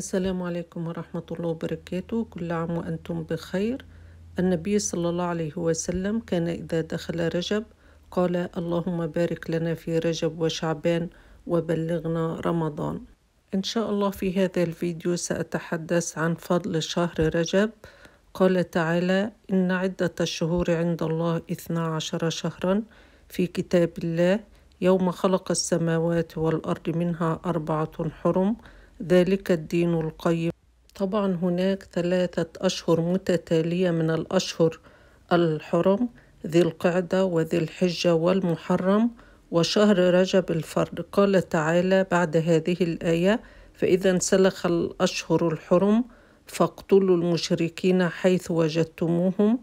السلام عليكم ورحمة الله وبركاته كل عام وأنتم بخير النبي صلى الله عليه وسلم كان إذا دخل رجب قال اللهم بارك لنا في رجب وشعبان وبلغنا رمضان إن شاء الله في هذا الفيديو سأتحدث عن فضل شهر رجب قال تعالى إن عدة الشهور عند الله اثنا عشر شهرا في كتاب الله يوم خلق السماوات والأرض منها أربعة حرم ذلك الدين القيم طبعا هناك ثلاثة أشهر متتالية من الأشهر الحرم ذي القعدة وذي الحجة والمحرم وشهر رجب الفرد قال تعالى بعد هذه الآية فإذا انسلخ الأشهر الحرم فاقتلوا المشركين حيث وجدتموهم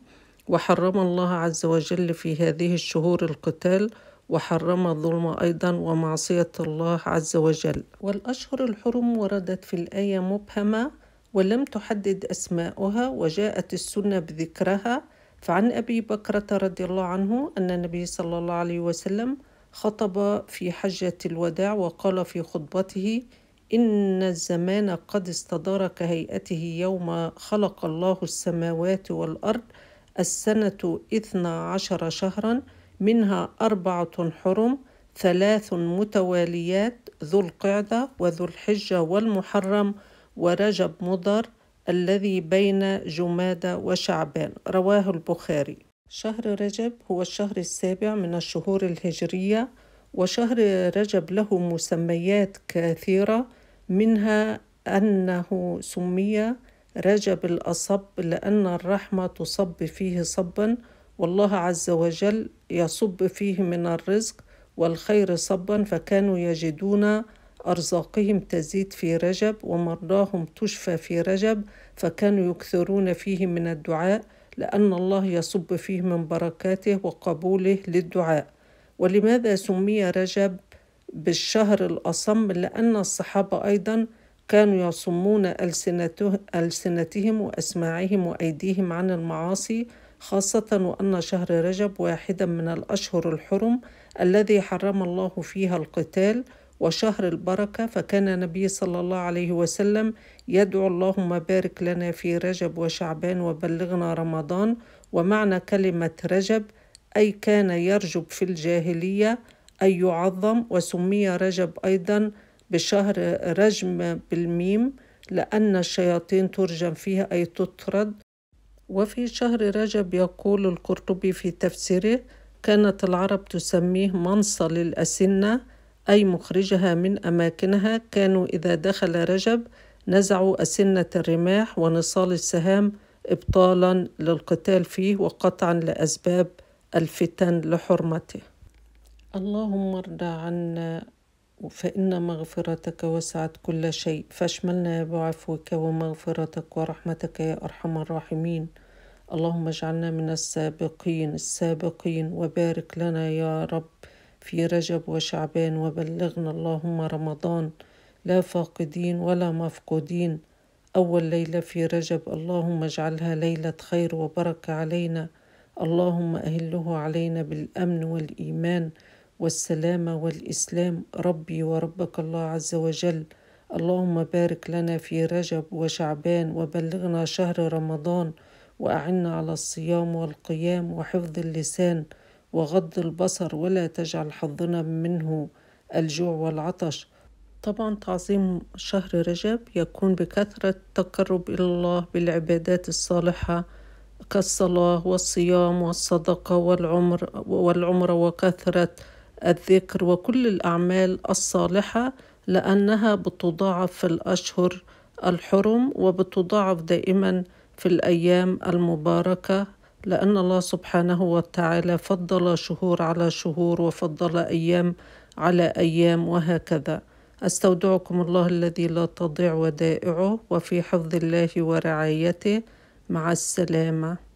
وحرم الله عز وجل في هذه الشهور القتال وحرم الظلم أيضا ومعصية الله عز وجل والأشهر الحرم وردت في الآية مبهمة ولم تحدد أسماؤها وجاءت السنة بذكرها فعن أبي بكرة رضي الله عنه أن النبي صلى الله عليه وسلم خطب في حجة الوداع وقال في خطبته إن الزمان قد استدار كهيئته يوم خلق الله السماوات والأرض السنة إثنى عشر شهراً منها أربعة حرم ثلاث متواليات ذو القعدة وذو الحجة والمحرم ورجب مضر الذي بين جمادة وشعبان رواه البخاري شهر رجب هو الشهر السابع من الشهور الهجرية وشهر رجب له مسميات كثيرة منها أنه سمي رجب الأصب لأن الرحمة تصب فيه صبا والله عز وجل يصب فيه من الرزق والخير صبا فكانوا يجدون أرزاقهم تزيد في رجب ومرضاهم تشفى في رجب فكانوا يكثرون فيه من الدعاء لأن الله يصب فيه من بركاته وقبوله للدعاء ولماذا سمي رجب بالشهر الأصم لأن الصحابة أيضا كانوا يصمون ألسنتهم وأسماعهم وأيديهم عن المعاصي خاصة وأن شهر رجب واحدا من الأشهر الحرم الذي حرم الله فيها القتال وشهر البركة فكان النبي صلى الله عليه وسلم يدعو اللهم بارك لنا في رجب وشعبان وبلغنا رمضان ومعنى كلمة رجب أي كان يرجب في الجاهلية أي يعظم وسمي رجب أيضا بشهر رجم بالميم لأن الشياطين ترجم فيها أي تطرد وفي شهر رجب يقول القرطبي في تفسيره كانت العرب تسميه منصل الأسنة أي مخرجها من أماكنها كانوا إذا دخل رجب نزعوا أسنة الرماح ونصال السهام إبطالا للقتال فيه وقطعا لأسباب الفتن لحرمته اللهم ارض عنا فإن مغفرتك وسعت كل شيء فاشملنا بعفوك ومغفرتك ورحمتك يا أرحم الراحمين اللهم اجعلنا من السابقين السابقين وبارك لنا يا رب في رجب وشعبان وبلغنا اللهم رمضان لا فاقدين ولا مفقودين أول ليلة في رجب اللهم اجعلها ليلة خير وبركة علينا اللهم أهله علينا بالأمن والإيمان والسلام والإسلام ربي وربك الله عز وجل اللهم بارك لنا في رجب وشعبان وبلغنا شهر رمضان وأعنا على الصيام والقيام وحفظ اللسان وغض البصر ولا تجعل حظنا منه الجوع والعطش طبعا تعظيم شهر رجب يكون بكثرة التقرب إلى الله بالعبادات الصالحة كالصلاة والصيام والصدقة والعمر والعمرة وكثرة الذكر وكل الأعمال الصالحة لأنها بتضاعف في الأشهر الحرم وبتضاعف دائما في الأيام المباركة لأن الله سبحانه وتعالى فضل شهور على شهور وفضل أيام على أيام وهكذا أستودعكم الله الذي لا تضيع ودائعه وفي حفظ الله ورعايته مع السلامة